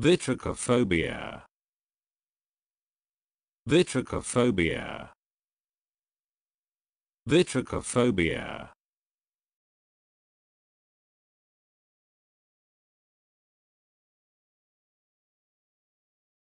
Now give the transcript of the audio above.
Vitricophobia. Vitricophobia. Vitricophobia.